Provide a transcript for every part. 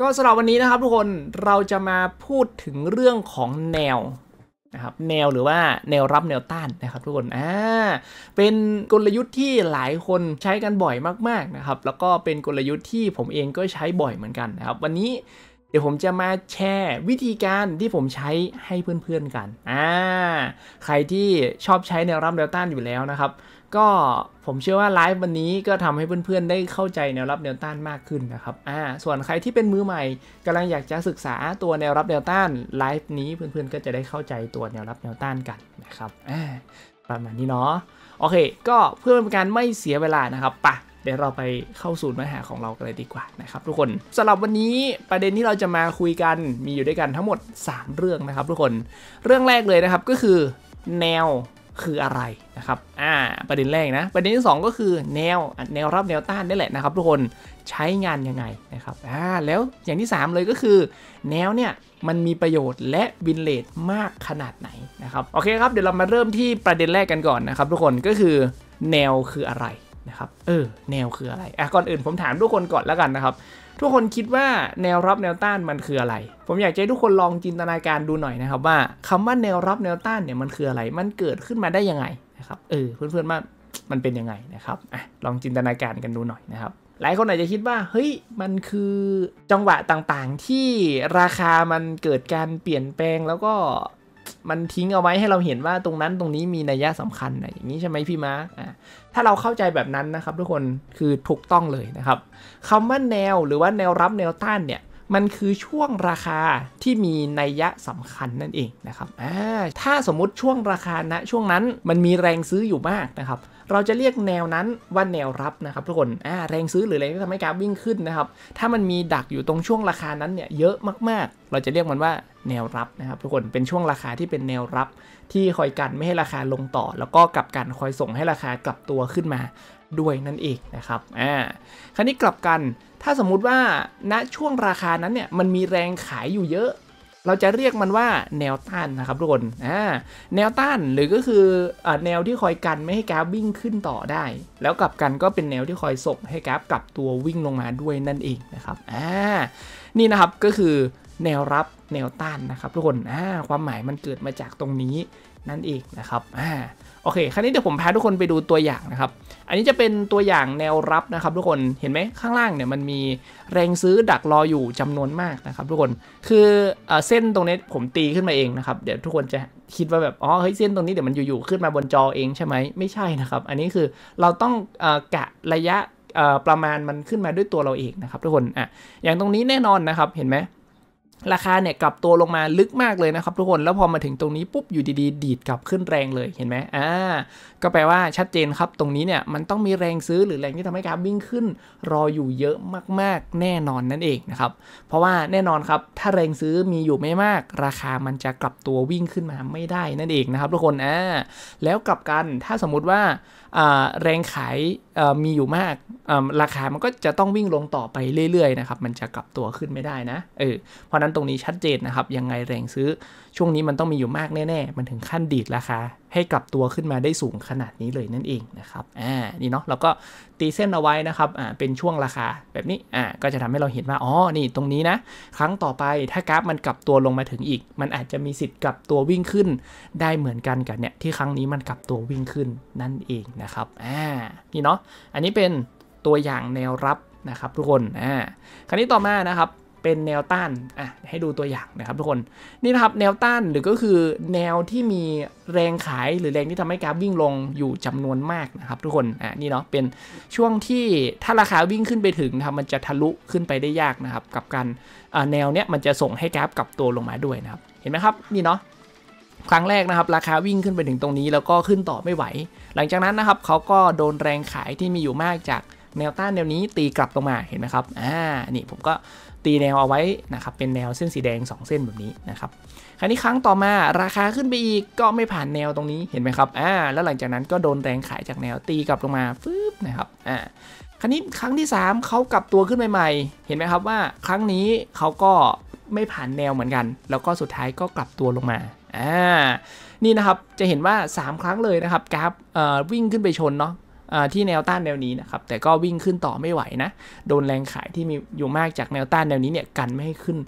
ก็สำหรับวันนี้นะครับ ทุกคนเราจะมาพูดถึงเรื่องของแนวนะครับแนวหรือว่าแนวรับแนวต้านนะครับ ทุกคนอ่าเป็นกลยุทธ์ที่หลายคนใช้กันบ่อยมากๆนะครับ แล้วก็เป็นกลยุทธ์ที่ผมเองก็ใช้บ่อยเหมือนกันนะครับ วันนี้เดี๋ยวผมจะมาแชร์วิธีการที่ผมใช้ให้เพื่อนๆกันอ่าใครที่ชอบใช้แนวรับแนวต้านอยู่แล้วนะครับก็ผมเชื่อว่าไลฟ์วันนี้ก็ทำให้เพื่อนๆได้เข้าใจแนวรับแนวต้านมากขึ้นนะครับอ่าส่วนใครที่เป็นมือใหม่ กำลังอยากจะศึกษาตัวแนวรับแนวต้านไลฟ์นี้เพื่อนๆ ก็จะได้เข้าใจตัวแนวรับแนวต้านกันนะครับอ่าประมาณนี้เนาะโอเค ก็เพื่อเป็นการไม่เสียเวลานะครับปะเดี๋ยวเราไปเข้าสู่เนื้อหาของเรากันเลยดีกว่านะครับ ทุกคนสำหรับวันนี้ประเด็นที่เราจะมาคุยกันมีอยู่ด้วยกันทั้งหมด 3 เรื่องนะครับ ทุกคนเรื่องแรกเลยนะครับก็คือแนวคืออะไรนะครับ อ่า ประเด็นแรกนะ ประเด็นที่ 2 ก็คือแนวแนวรับแนวต้านนี่แหละนะครับ ทุกคนใช้งานยังไงนะครับ อ่า แล้วอย่างที่3เลยก็คือแนวเนี่ยมันมีประโยชน์และวินเลทมากขนาดไหนนะครับ โอเคครับ เดี๋ยวเรามาเริ่มที่ประเด็นแรกกันก่อนนะครับ ทุกคนก็คือ แนวคืออะไรนะครับ เออ แนวคืออะไร อ่ะก่อนอื่นผมถามทุกคนก่อนแล้วกันนะครับทุกคนคิดว่าแนวรับแนวต้านมันคืออะไร ผมอยากให้ทุกคนลองจินตนาการดูหน่อยนะครับ ว่าคำว่าแนวรับแนวต้านเนี่ยมันคืออะไร มันเกิดขึ้นมาได้ยังไงนะครับเออเพื่อนๆว่ามันเป็นยังไงนะครับอ่ะลองจินตนาการกันดูหน่อยนะครับหลายคนอาจจะคิดว่า เฮ้ยมันคือจังหวะต่างๆ ที่ราคามันเกิดการเปลี่ยนแปลงแล้วก็มันทิ้งเอาไว้ให้เราเห็นว่าตรงนั้นตรงนี้มีนัยยะสำคัญอะไรอย่างนี้ใช่ไหมพี่มาร์ถ้าเราเข้าใจแบบนั้นนะครับ ทุกคนคือถูกต้องเลยนะครับคำว่าแนวหรือว่าแนวรับแนวต้านเนี่ยมันคือช่วงราคาที่มีนัยยะสำคัญนั่นเองนะครับถ้าสมมติช่วงราคาณนะช่วงนั้นมันมีแรงซื้ออยู่มากนะครับเราจะเรียกแนวนั้นว่าแนวรับนะครับทุกคนแรงซื้อหรืออะไรที่ทำให้กราฟวิ่งขึ้นนะครับ ถ้ามันมีดักอยู่ตรงช่วงราคานั้นเนี่ยเยอะมากๆ เราจะเรียกมันว่าแนวรับนะครับทุกคน เป็นช่วงราคาที่เป็นแนวรับ ที่คอยกันไม่ให้ราคาลงต่อ แล้วก็กลับกันคอยส่งให้ราคากลับตัวขึ้นมาด้วยนั่นเองนะครับ อ่า คราวนี้กลับกัน ถ้าสมมุติว่าณนะช่วงราคานั้นเนี่ยมันมีแรงขายอยู่เยอะเราจะเรียกมันว่าแนวต้านนะครับทุกคน อ่า แนวต้านหรือก็คืออแนวที่คอยกันไม่ให้กราฟวิ่งขึ้นต่อได้ แล้วกลับกันก็เป็นแนวที่คอยส่งให้กราฟกลับตัววิ่งลงมาด้วยนั่นเองนะครับ อ่า นี่นะครับก็คือแนวรับแนวต้านนะครับทุกคน อ่า ความหมายมันเกิดมาจากตรงนี้ นั่นเองนะครับ อ่า โอเค คราวนี้เดี๋ยวผมพาทุกคนไปดูตัวอย่างนะครับอันนี้จะเป็นตัวอย่างแนวรับนะครับทุกคนเห็นไหมข้างล่างเนี่ยมันมีแรงซื้อดักรออยู่จำนวนมากนะครับ ทุกคนคือเส้นตรงนี้ผมตีขึ้นมาเองนะครับเดี๋ยวทุกคนจะคิดว่าแบบอ๋อเฮ้ยเส้นตรงนี้เดี๋ยวมันอยู่ๆขึ้นมาบนจอเองใช่ไหมไม่ใช่นะครับ อันนี้คือเราต้องกะระยะประมาณมันขึ้นมาด้วยตัวเราเองนะครับ ทุกคนอ่ะอย่างตรงนี้แน่นอนนะครับเห็นไหมราคาเนี่ยกลับตัวลงมาลึกมากเลยนะครับทุกคนแล้วพอมาถึงตรงนี้ปุ๊บอยู่ดีๆดีดกลับขึ้นแรงเลยเห็นไหมอ่าก็แปลว่าชัดเจนครับตรงนี้เนี่ยมันต้องมีแรงซื้อหรือแรงที่ทำให้กราฟวิ่งขึ้น รออยู่เยอะมาก ๆแน่นอนนั่นเองนะครับเพราะว่าแน่นอนครับถ้าแรงซื้อมีอยู่ไม่มาก ราคามันจะกลับตัววิ่งขึ้นมาไม่ได้นั่นเองนะครับทุกคนอ่าแล้วกลับกันถ้าสมมุติว่าแรงขายมีอยู่มากราคามันก็จะต้องวิ่งลงต่อไปเรื่อยๆนะครับมันจะกลับตัวขึ้นไม่ได้นะเออเพราะนั้นตรงนี้ชัดเจนนะครับ ยังไงแรงซื้อช่วงนี้มันต้องมีอยู่มากแน่ ๆ มันถึงขั้นดีดราคาให้กลับตัวขึ้นมาได้สูงขนาดนี้เลยนั่นเองนะครับอ่านี่เนาะเราก็ตีเส้นเอาไว้นะครับอ่าเป็นช่วงราคาแบบนี้อ่าก็จะทำให้เราเห็นว่าอ๋อนี่ตรงนี้นะ ครั้งต่อไปถ้ากราฟมันกลับตัวลงมาถึงอีก มันอาจจะมีสิทธิ์กลับตัววิ่งขึ้น ได้เหมือนกันกับเนี่ยที่ครั้งนี้มันกลับตัววิ่งขึ้นนั่นเองนะครับอ่านี่เนาะอันนี้เป็นตัวอย่างแนวรับนะครับทุกคนอ่าคราวนี้ต่อมานะครับเป็นแนวต้าน อ่ะ ให้ดูตัวอย่างนะครับ ทุกคน นี่นะครับแนวต้านหรือก็คือแนวที่มีแรงขายหรือแรงที่ทำให้กราฟวิ่งลงอยู่จำนวนมากนะครับ ทุกคน อ่ะ นี่เนาะ เป็นช่วงที่ถ้าราคาวิ่งขึ้นไปถึงนะครับมันจะทะลุขึ้นไปได้ยากนะครับ กับการอ่า แนวเนี้ยมันจะส่งให้กราฟกลับตัวลงมาด้วยนะครับ เห็นไหมครับ นี่เนาะ ครั้งแรกนะครับราคาวิ่งขึ้นไปถึงตรงนี้แล้วก็ขึ้นต่อไม่ไหว หลังจากนั้นนะครับเขาก็โดนแรงขายที่มีอยู่มากจากแนวต้านแนวนี้ตีกลับลงมา เห็นไหมครับ อ่า นี่ผมก็ตีแนวเอาไว้นะครับเป็นแนวเส้นสีแดง 2 เส้นแบบนี้นะครับคราวนี้ครั้งต่อมาราคาขึ้นไปอีกก็ไม่ผ่านแนวตรงนี้เห็นไหมครับอ่าแล้วหลังจากนั้นก็โดนแรงขายจากแนวตีกลับลงมาฟืบนะครับอ่าคราวนี้ครั้งที่ 3เขากลับตัวขึ้นใหม่ๆเห็นไหมครับว่าครั้งนี้เขาก็ไม่ผ่านแนวเหมือนกัน แล้วก็สุดท้ายก็กลับตัวลงมาอ่านี่นะครับจะเห็นว่า 3ครั้งเลยนะครับกราฟวิ่งขึ้นไปชนเนาะที่แนวต้านแนวนี้นะครับแต่ก็วิ่งขึ้นต่อไม่ไหวนะโดนแรงขายที่มีอยู่มากจากแนวต้านแนวนี้เนี่ยกันไม่ให้ขึ้น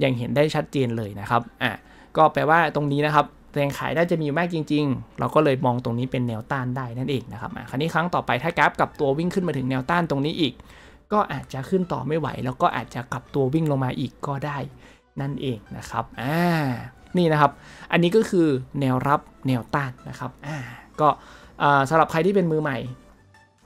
อย่างเห็นได้ชัดเจนเลยนะครับอ่ะก็แปลว่าตรงนี้นะครับแรงขายน่าจะมีอยู่มากจริง ๆ เราก็เลยมองตรงนี้เป็นแนวต้านได้นั่นเองนะครับอ่ะคราวนี้ครั้งต่อไปถ้ากราฟกลับตัววิ่งขึ้นมาถึงแนวต้านตรงนี้อีก ก็อาจจะขึ้นต่อไม่ไหว แล้วก็อาจจะกลับตัววิ่งลงมาอีกก็ได้นั่นเองนะครับอ่านี่นะครับ อันนี้ก็คือแนวรับแนวต้านนะครับอ่าก็สำหรับใครที่เป็นมือใหม่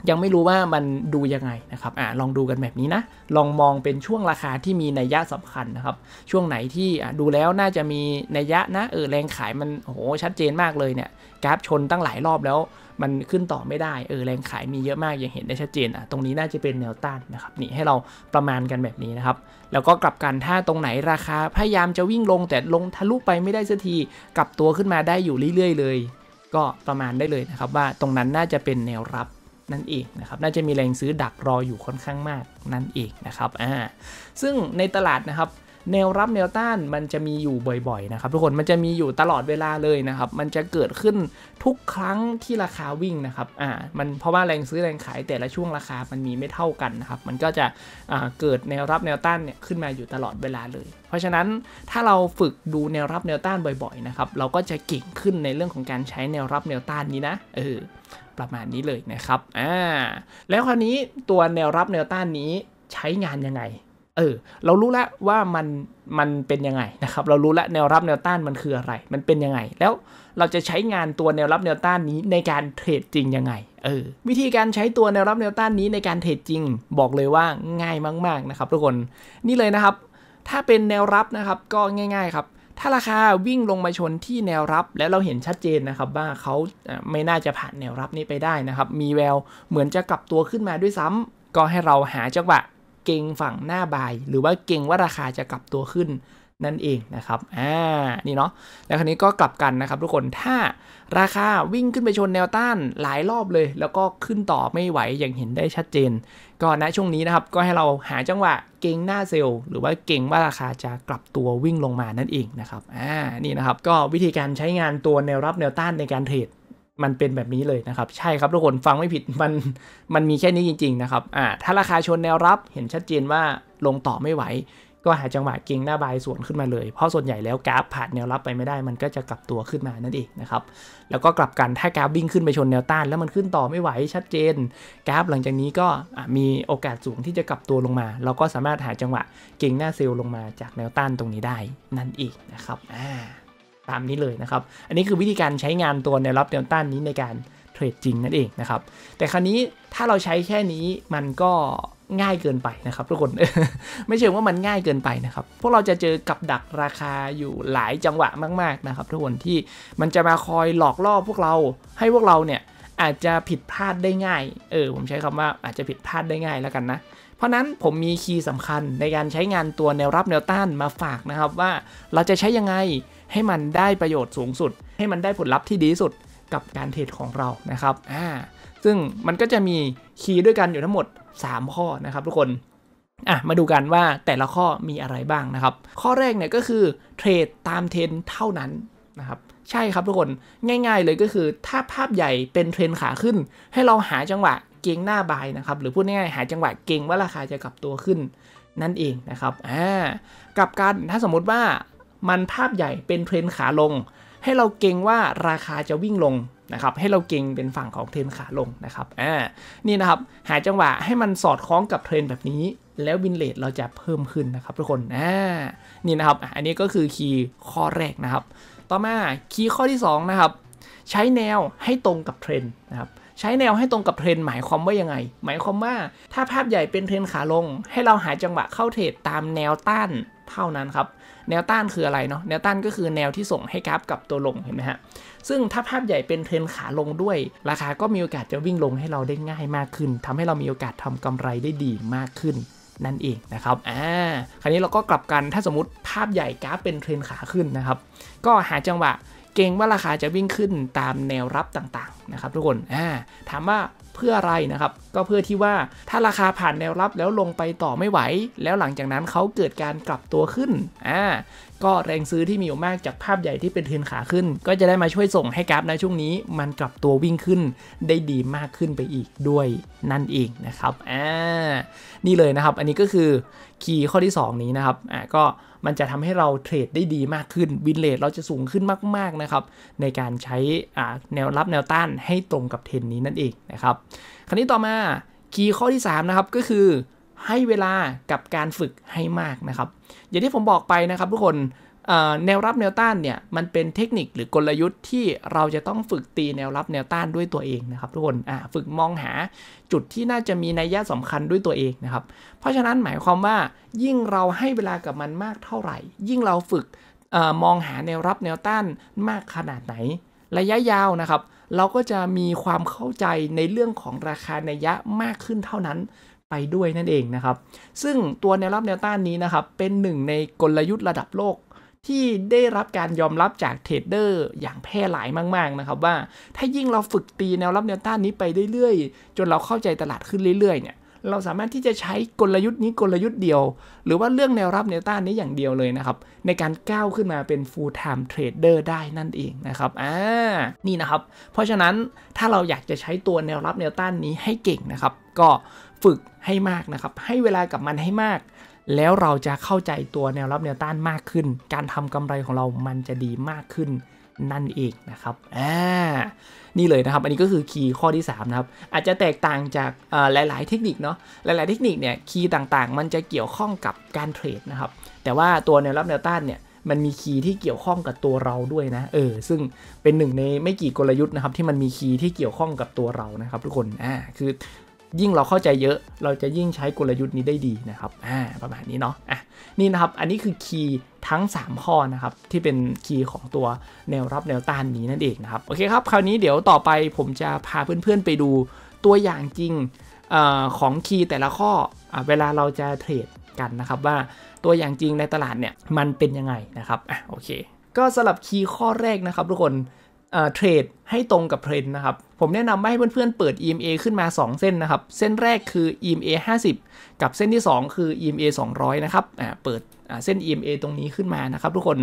ยังไม่รู้ว่ามันดูยังไงนะครับอ่าลองดูกันแบบนี้นะ ลองมองเป็นช่วงราคาที่มีนัยยะสำคัญนะครับ ช่วงไหนที่ดูแล้วน่าจะมีนัยยะนะเออแรงขายมันโห ชัดเจนมากเลยเนี่ย กราฟชนตั้งหลายรอบแล้ว มันขึ้นต่อไม่ได้ เออแรงขายมีเยอะมากยังเห็นได้ชัดเจนอ่ะตรงนี้น่าจะเป็นแนวต้านนะครับนี่ให้เราประมาณกันแบบนี้นะครับ แล้วก็กลับกันถ้าตรงไหนราคาพยายามจะวิ่งลงแต่ลงทะลุไปไม่ได้สักทีกลับตัวขึ้นมาได้อยู่เรื่อยๆ เลย ก็ประมาณได้เลยนะครับ ว่าตรงนั้นน่าจะเป็นแนวรับนั่นเองนะครับน่าจะมีแรงซื้อดักรออยู่ค่อนข้างมากนั่นเองนะครับอ่าซึ่งในตลาดนะครับแนวรับแนวต้านมันจะมีอยู่บ่อยๆนะครับทุกคนมันจะมีอยู่ตลอดเวลาเลยนะครับมันจะเกิดขึ้นทุกครั้งที่ราคาวิ่งนะครับอ่ามันเพราะว่าแรงซื้อแรงขายแต่ละช่วงราคามันมีไม่เท่ากันนะครับมันก็จะอ่าเกิดแนวรับแนวต้านเนี่ยขึ้นมาอยู่ตลอดเวลาเลย เพราะฉะนั้นถ้าเราฝึกดูแนวรับแนวต้านบ่อยๆนะครับเราก็จะเก่งขึ้นในเรื่องของการใช้แนวรับแนวต้านนี้นะเออประมาณนี้เลยนะครับ อ่า แล้วคราวนี้ตัวแนวรับแนวต้านนี้ใช้งานยังไง เออ เรารู้แล้วว่ามันมันเป็นยังไงนะครับ เรารู้แล้วแนวรับแนวต้านมันคืออะไร มันเป็นยังไง แล้วเราจะใช้งานตัวแนวรับแนวต้านนี้ในการเทรดจริงยังไง เออ วิธีการใช้ตัวแนวรับแนวต้านนี้ในการเทรดจริง บอกเลยว่าง่ายมาก ๆ นะครับ ทุกคน นี่เลยนะครับ ถ้าเป็นแนวรับนะครับก็ง่าย ๆครับถ้าราคาวิ่งลงมาชนที่แนวรับแล้วเราเห็นชัดเจนนะครับว่าเขาไม่น่าจะผ่านแนวรับนี้ไปได้นะครับ มีแววเหมือนจะกลับตัวขึ้นมาด้วยซ้ำ ก็ให้เราหาจังหวะเก่งฝั่งหน้าบาย หรือว่าเก่งว่าราคาจะกลับตัวขึ้นนั่นเองนะครับ อ่า นี่เนาะ แล้วคราวนี้ก็กลับกันนะครับทุกคน ถ้าราคาวิ่งขึ้นไปชนแนวต้านหลายรอบเลย แล้วก็ขึ้นต่อไม่ไหว อย่างเห็นได้ชัดเจน ก็ณช่วงนี้นะครับ ก็ให้เราหาจังหวะเก่งหน้าเซลล์ หรือว่าเก่งว่าราคาจะกลับตัววิ่งลงมานั่นเองนะครับ อ่า นี่นะครับ ก็วิธีการใช้งานตัวแนวรับแนวต้านในการเทรด มันเป็นแบบนี้เลยนะครับ ใช่ครับ ทุกคนฟังไม่ผิด มัน มันมีแค่นี้จริงๆนะครับ อ่า ถ้าราคาชนแนวรับ เห็นชัดเจนว่าลงต่อไม่ไหวก็หาจังหวะเก่งหน้าบายสวนขึ้นมาเลยเพราะส่วนใหญ่แล้วกราฟผ่านแนวรับไปไม่ได้ มันก็จะกลับตัวขึ้นมานั่นเองนะครับแล้วก็กลับกันถ้ากราฟวิ่งขึ้นไปชนแนวต้าน แล้วมันขึ้นต่อไม่ไหวชัดเจนกราฟหลังจากนี้ก็มีโอกาสสูงที่จะกลับตัวลงมา เราก็สามารถหาจังหวะเก่งหน้าเซลล์ลงมาจากแนวต้านตรงนี้ได้นั่นเองนะครับอ่าตามนี้เลยนะครับอันนี้คือวิธีการใช้งานตัวแนวรับแนวต้านนี้ในการเทรดจริงนั่นเองนะครับแต่คราวนี้ถ้าเราใช้แค่นี้มันก็ง่ายเกินไปนะครับทุกคน ไม่เชิงว่ามันง่ายเกินไปนะครับ พวกเราจะเจอกับดักราคาอยู่หลายจังหวะมาก ๆนะครับทุกคนที่มันจะมาคอยหลอกล่อพวกเรา ให้พวกเราเนี่ยอาจจะผิดพลาดได้ง่ายเออผมใช้คำว่าอาจจะผิดพลาดได้ง่ายแล้วกันนะ เพราะนั้นผมมีคีย์สำคัญในการใช้งานตัวแนวรับแนวต้านมาฝากนะครับ ว่าเราจะใช้ยังไง ให้มันได้ประโยชน์สูงสุด ให้มันได้ผลลัพธ์ที่ดีสุดกับการเทรดของเรานะครับอ่าซึ่งมันก็จะมีคีย์ด้วยกันอยู่ทั้งหมด3ข้อนะครับทุกคน อ่ะ มาดูกันว่าแต่ละข้อมีอะไรบ้างนะครับ ข้อแรกเนี่ยก็คือ เทรดตามเทรนเท่านั้นนะครับ ใช่ครับทุกคน ง่ายๆเลยก็คือถ้าภาพใหญ่เป็นเทรนขาขึ้น ให้เราหาจังหวะเก่งหน้าบายนะครับ หรือพูดง่ายๆ หาจังหวะเก่งว่าราคาจะกลับตัวขึ้นนั่นเองนะครับ อ่ากับการถ้าสมมติว่ามันภาพใหญ่เป็นเทรนขาลง ให้เราเก่งว่าราคาจะวิ่งลงนะครับให้เราเก่งเป็นฝั่งของเทรนขาลงนะครับอ่านี่นะครับหาจังหวะให้มันสอดคล้องกับเทรนแบบนี้ แล้ววินเลทเราจะเพิ่มขึ้นนะครับทุกคนอ่านี่นะครับ อันนี้ก็คือคีย์ข้อแรกนะครับ ต่อมาคีย์ข้อที่ 2 นะครับ ใช้แนวให้ตรงกับเทรนนะครับใช้แนวให้ตรงกับเทรนหมายความว่ายังไง หมายความว่า ถ้าภาพใหญ่เป็นเทรนขาลงให้เราหาจังหวะเข้าเทรดตามแนวต้านเท่านั้นครับ แนวต้านคืออะไรเนาะแนวต้านก็คือแนวที่ส่งให้กราฟกับตัวลงเห็นไหมฮะซึ่งถ้าภาพใหญ่เป็นเทรนขาลงด้วยราคาก็มีโอกาสจะวิ่งลงให้เราได้ง่ายมากขึ้น ทำให้เรามีโอกาสทำกำไรได้ดีมากขึ้นนั่นเองนะครับอ่าคราวนี้เราก็กลับกันถ้าสมมติภาพใหญ่กราฟเป็นเทรนขาขึ้นนะครับก็หาจังหวะเกรงว่าราคาจะวิ่งขึ้นตามแนวรับต่างๆนะครับทุกคนถามว่าเพื่ออะไรนะครับ ก็เพื่อที่ว่าถ้าราคาผ่านแนวรับแล้วลงไปต่อไม่ไหว แล้วหลังจากนั้นเขาเกิดการกลับตัวขึ้นอ่าก็แรงซื้อที่มีอยู่มากจากภาพใหญ่ที่เป็นเทินขาขึ้น ก็จะได้มาช่วยส่งให้กราฟในช่วงนี้มันกลับตัววิ่งขึ้นได้ดีมากขึ้นไปอีกด้วยนั่นเองนะครับ อ่า นี่เลยนะครับ อันนี้ก็คือคีย์ข้อที่ 2 นี้นะครับ อ่าก็มันจะทำให้เราเทรดได้ดีมากขึ้น วินเลทเราจะสูงขึ้นมากๆนะครับในการใช้แนวรับแนวต้านให้ตรงกับเทรนนี้นั่นเองนะครับ คราวนี้ต่อมาคีย์ข้อที่3นะครับก็คือให้เวลากับการฝึกให้มากนะครับอย่างที่ผมบอกไปนะครับทุกคนแนวรับแนวต้านเนี่ยมันเป็นเทคนิคหรือกลยุทธ์ที่เราจะต้องฝึกตีแนวรับแนวต้านด้วยตัวเองนะครับทุกคนฝึกมองหาจุดที่น่าจะมีนัยยะสำคัญด้วยตัวเองนะครับ เพราะฉะนั้นหมายความว่ายิ่งเราให้เวลากับมันมากเท่าไหร่ ยิ่งเราฝึกมองหาแนวรับแนวต้านมากขนาดไหน ระยะยาวนะครับเราก็จะมีความเข้าใจในเรื่องของราคาในยะ มากขึ้นเท่านั้นไปด้วยนั่นเองนะครับซึ่งตัวแนวรับแนวต้านนี้นะครับเป็นหนึ่งในกลยุทธ์ระดับโลกที่ได้รับการยอมรับจากเทรดเดอร์อย่างแพร่หลายมาก ๆ นะครับว่า ถ้ายิ่งเราฝึกตีแนวรับแนวต้านนี้ไปเรื่อย ๆ จนเราเข้าใจตลาดขึ้นเรื่อย ๆ เนี่ยเราสามารถที่จะใช้กลยุทธ์นี้กลยุทธ์เดียวหรือว่าเรื่องแนวรับแนวต้านนี้อย่างเดียวเลยนะครับในการก้าวขึ้นมาเป็น full time trader ได้นั่นเองนะครับอ่า นี่นะครับ เพราะฉะนั้นถ้าเราอยากจะใช้ตัวแนวรับแนวต้านนี้ให้เก่งนะครับ ก็ฝึกให้มากนะครับให้เวลากับมันให้มากแล้วเราจะเข้าใจตัวแนวรับแนวต้านมากขึ้น การทำกำไรของเรามันจะดีมากขึ้นนั่นเองนะครับ นี่เลยนะครับ อันนี้ก็คือคีย์ข้อที่3นะครับ อาจจะแตกต่างจากหลาย ๆเทคนิคเนาะ หลาย ๆ เทคนิคเนี่ยคีย์ต่างๆ มันจะเกี่ยวข้องกับการเทรดนะครับ แต่ว่าตัวแนวรับแนวต้านเนี่ยมันมีคีย์ที่เกี่ยวข้องกับตัวเราด้วยนะ เออ ซึ่งเป็นหนึ่งในไม่กี่กลยุทธ์นะครับที่มันมีคีย์ที่เกี่ยวข้องกับตัวเรานะครับทุกคนอ่าคือยิ่งเราเข้าใจเยอะ เราจะยิ่งใช้กลยุทธ์นี้ได้ดีนะครับอ่าประมาณนี้เนาะอ่ะนี่นะครับ อันนี้คือคีย์ทั้ง 3 ข้อนะครับ ที่เป็นคีย์ของตัวแนวรับแนวต้านนี้นั่นเองนะครับ โอเคครับ คราวนี้เดี๋ยวต่อไปผมจะพาเพื่อนๆไปดูตัวอย่างจริงอของคีย์แต่ละข้ออเวลาเราจะเทรดกันนะครับว่าตัวอย่างจริงในตลาดเนี่ยมันเป็นยังไงนะครับอ่ะโอเค ก็สำหรับคีย์ข้อแรกนะครับ ทุกคนเทรดให้ตรงกับเทรนนะครับผมแนะนำให้เพื่อน ๆ เปิด EMA ขึ้นมา 2 เส้นนะครับ เส้นแรกคือ EMA 50 กับเส้นที่ 2 คือ EMA 200 นะครับอเปิดเส้น EMA ตรงนี้ขึ้นมานะครับทุกคน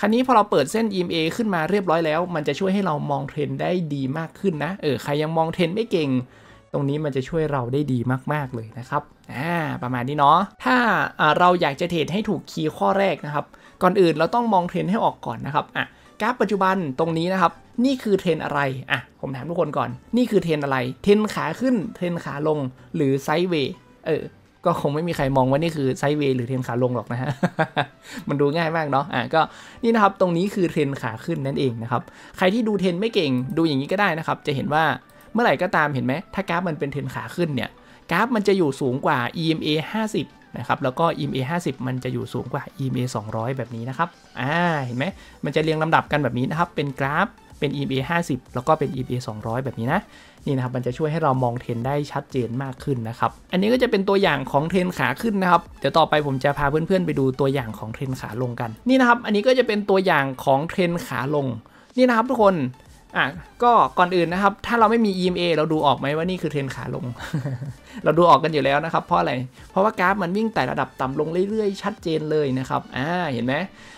ครั้นี้พอเราเปิดเส้น EMA ขึ้นมาเรียบร้อยแล้ว มันจะช่วยให้เรามองเทรนได้ดีมากขึ้นนะ เออ ใครยังมองเทรนไม่เก่ง ตรงนี้มันจะช่วยเราได้ดีมากๆเลยนะครับอ่าประมาณนี้เนาะ ถ้าเราอยากจะเทรดให้ถูกคีย์ข้อแรกนะครับ ก่อนอื่นเราต้องมองเทรนให้ออกก่อนนะครับอ่ะกราฟปัจจุบันตรงนี้นะครับนี่คือเทรนอะไรอ่ะ ผมถามทุกคนก่อน นี่คือเทรนอะไรเทรนขาขึ้นเทรนขาลงหรือไซด์เวย์เออก็คงไม่มีใครมองว่านี่คือไซด์เวย์หรือเทรนขาลงหรอกนะฮะมันดูง่ายมากเนาะอ่ะก็นี่นะครับตรงนี้คือเทรนขาขึ้นนั่นเองนะครับใครที่ดูเทรนไม่เก่งดูอย่างนี้ก็ได้นะครับจะเห็นว่าเมื่อไหร่ก็ตามเห็นไหมถ้ากราฟมันเป็นเทรนขาขึ้นเนี่ยกราฟมันจะอยู่สูงกว่า EMA 50นะครับแล้วก็ EMA 50 มันจะอยู่สูงกว่า EMA 200 แบบนี้นะครับอ่าเห็นไหมมันจะเรียงลำดับกันแบบนี้นะครับ เป็นกราฟเป็น EMA 50แล้วก็เป็น EMA 200 แบบนี้นะ นี่นะครับมันจะช่วยให้เรามองเทรนได้ชัดเจนมากขึ้นนะครับ อันนี้ก็จะเป็นตัวอย่างของเทรนขาขึ้นนะครับเดี๋ยวต่อไปผมจะพาเพื่อนๆไปดูตัวอย่างของเทรนขาลงกันนี่นะครับอันนี้ก็จะเป็นตัวอย่างของเทรนขาลงนี่นะครับทุกคนอ่ะก็ก่อนอื่นนะครับถ้าเราไม่มี EMA เราดูออกไหมว่านี่คือเทรนขาลง เราดูออกกันอยู่แล้วนะครับเพราะอะไรเพราะว่ากราฟมันวิ่งแต่ระดับต่ำลงเรื่อยๆ ชัดเจนเลยนะครับ อ่าเห็นไหม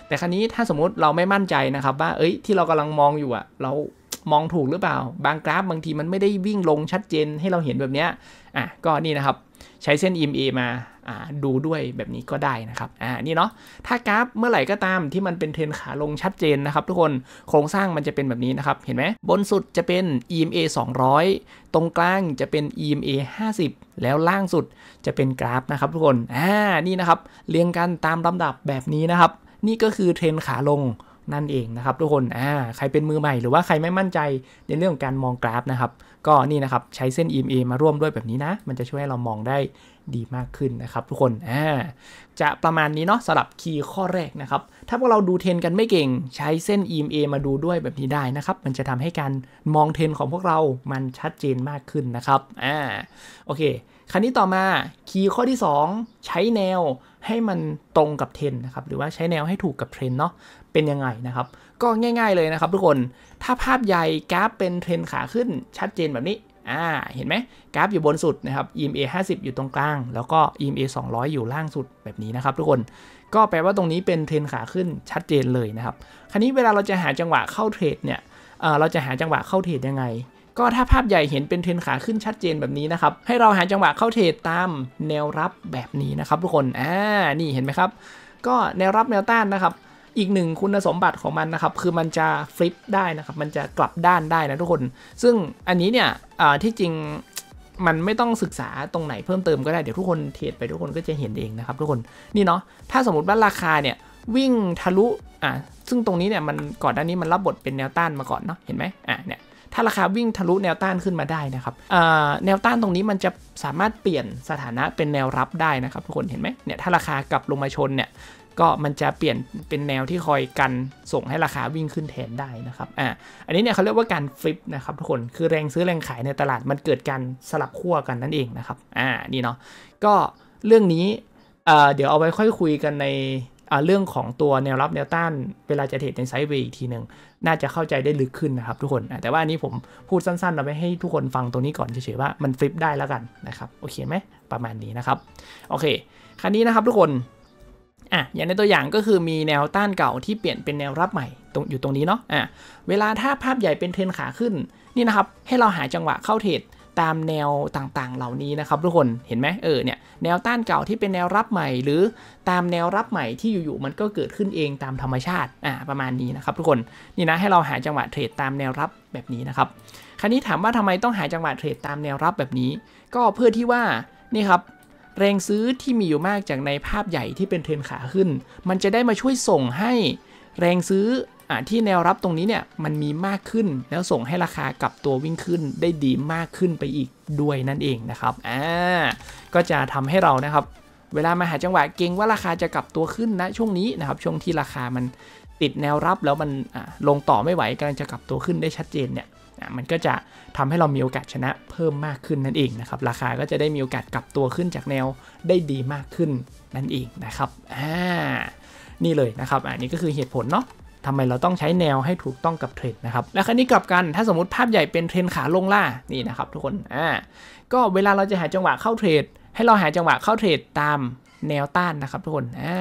แต่ครั้นี้ถ้าสมมุติเราไม่มั่นใจนะครับว่าเอ้ยที่เรากำลังมองอยู่อะเรามองถูกหรือเปล่า บางกราฟบางทีมันไม่ได้วิ่งลงชัดเจนให้เราเห็นแบบเนี้ยอ่ะก็นี่นะครับใช้เส้น EMA มาดูด้วยแบบนี้ก็ได้นะครับ อ่านี่เนาะ ถ้ากราฟเมื่อไหร่ก็ตามที่มันเป็นเทรนขาลงชัดเจนนะครับ ทุกคนโครงสร้างมันจะเป็นแบบนี้นะครับ เห็นไหมบนสุดจะเป็น EMA 200 ตรงกลางจะเป็น EMA 50 แล้วล่างสุดจะเป็นกราฟนะครับ ทุกคน อ่านี่นะครับเรียงกันตามลำดับแบบนี้นะครับ นี่ก็คือเทรนขาลงนั่นเองนะครับทุกคนอ่าใครเป็นมือใหม่หรือว่าใครไม่มั่นใจในเรื่องของการมองกราฟนะครับ ก็นี่นะครับใช้เส้น EMA มาร่วมด้วยแบบนี้นะ มันจะช่วยให้เรามองได้ดีมากขึ้นนะครับทุกคนอ่าจะประมาณนี้เนาะสำหรับคีย์ข้อแรกนะครับถ้าพวกเราดูเทรนกันไม่เก่งใช้เส้น EMA มาดูด้วยแบบนี้ได้นะครับมันจะทำให้การมองเทรนของพวกเรามันชัดเจนมากขึ้นนะครับอ่าโอเค ครั้นี้ต่อมาคีย์ข้อที่2 ใช้แนวให้มันตรงกับเทรนนะครับหรือว่าใช้แนวให้ถูกกับเทรนเนาะเป็นยังไงนะครับก็ง่าย ๆเลยนะครับ ทุกคนถ้าภาพใหญ่กราฟเป็นเทรนขาขึ้นชัดเจนแบบนี้อ่าเห็นไหมกราฟอยู่บนสุดนะครับ EMA 50 อยู่ตรงกลางแล้วก็ EMA 200 อยู่ล่างสุดแบบนี้นะครับทุกคนก็แปลว่าตรงนี้เป็นเทรนขาขึ้นชัดเจนเลยนะครับ คราวนี้เวลาเราจะหาจังหวะเข้าเทรดเนี่ยเราจะหาจังหวะเข้าเทรดยังไง ก็ถ้าภาพใหญ่เห็นเป็นเทรนขาขึ้นชัดเจนแบบนี้นะครับ ให้เราหาจังหวะเข้าเทรดตามแนวรับแบบนี้นะครับ ทุกคน อ่า นี่เห็นไหมครับ ก็แนวรับแนวต้านนะครับ อีกหนึ่งคุณสมบัติของมันนะครับ คือมันจะฟลิปได้นะครับ มันจะกลับด้านได้นะทุกคน ซึ่งอันนี้เนี่ยที่จริงมันไม่ต้องศึกษาตรงไหนเพิ่มเติมก็ได้เดี๋ยวทุกคนเทรดไปทุกคนก็จะเห็นเองนะครับ ทุกคนนี่เนาะถ้าสมมติว่าราคาเนี่ยวิ่งทะลุอ่ะซึ่งตรงนี้เนี่ยมันก่อนหน้านี้มันรับบทเป็นแนวต้านมาก่อนเนาะเห็นไหมอ่ะเนี่ยถ้าราคาวิ่งทะลุแนวต้านขึ้นมาได้นะครับแนวต้านตรงนี้มันจะสามารถเปลี่ยนสถานะเป็นแนวรับได้นะครับ ทุกคนเห็นไหมเนี่ยถ้าราคากลับลงมาชนเนี่ยก็มันจะเปลี่ยนเป็นแนวที่คอยกันส่งให้ราคาวิ่งขึ้นแทนได้นะครับ อ่า อันนี้เนี่ยเขาเรียกว่าการฟลิปนะครับทุกคน คือแรงซื้อแรงขายในตลาดมันเกิดการสลับขั้วกันนั่นเองนะครับ อ่า นี่เนาะ ก็เรื่องนี้เอ่อเดี๋ยวเอาไว้ค่อยคุยกันในเรื่องของตัวแนวรับแนวต้าน เวลาจะเทรดในไซด์เวย์อีกทีหนึ่งน่าจะเข้าใจได้ลึกขึ้นนะครับ ทุกคนแต่ว่าอันนี้ผมพูดสั้น ๆเอาไว้ให้ทุกคนฟังตรงนี้ก่อนเฉยๆว่ามันฟลิปได้แล้วกันนะครับ โอเคไหมประมาณนี้นะครับ โอเค คราวนี้นะครับทุกคนอ่ะอย่างในตัวอย่างก็คือมีแนวต้านเก่าที่เปลี่ยนเป็นแนวรับใหม่ตรงอยู่ตรงนี้เนาะอ่ะเวลาถ้าภาพใหญ่เป็นเทรนขาขึ้น นี่นะครับ ให้เราหาจังหวะเข้าเทรดตามแนวต่างๆ เหล่านี้นะครับทุกคนเห็นไหมเออเนี่ย แนวต้านเก่าที่เป็นแนวรับใหม่ หรือตามแนวรับใหม่ที่อยู่ๆมันก็เกิดขึ้นเองตามธรรมชาติอ่าประมาณนี้นะครับทุกคนนี่นะให้เราหาจังหวะเทรดตามแนวรับแบบนี้นะครับคราวนี้ถามว่าทำไมต้องหาจังหวะเทรด ตามแนวรับแบบนี้ ก็เพื่อที่ว่านี่ครับแรงซื้อที่มีอยู่มากจากในภาพใหญ่ที่เป็นเทรนขาขึ้น มันจะได้มาช่วยส่งให้ แรงซื้ออที่แนวรับตรงนี้เนี่ยมันมีมากขึ้น แล้วส่งให้ราคากับตัววิ่งขึ้นได้ดีมากขึ้นไปอีกด้วยนั่นเองนะครับ อ่า ก็จะทำให้เรานะครับ เวลามาหาจังหวะเก่งว่าราคาจะกลับตัวขึ้นนะ ช่วงนี้นะครับ ช่วงที่ราคามันติดแนวรับแล้วมันลงต่อไม่ไหวกำลังจะกลับตัวขึ้นได้ชัดเจนเนี่ยะมันก็จะทำให้เรามีโอกาสชนะเพิ่มมากขึ้นนั่นเองนะครับ ราคาก็จะได้มีโอกาสกลับตัวขึ้นจากแนวได้ดีมากขึ้นนั่นเองนะครับ อ่า นี่เลยนะครับอันนี้ก็คือเหตุผลเนาะทำไมเราต้องใช้แนวให้ถูกต้องกับเทรนนะครับ และครั้นี้กลับกัน ถ้าสมมติภาพใหญ่เป็นเทรนขาลงล่า นี่นะครับทุกคน อ่า ก็เวลาเราจะหาจังหวะเข้าเทรด ให้เราหาจังหวะเข้าเทรดตามแนวต้านนะครับทุกคน อ่า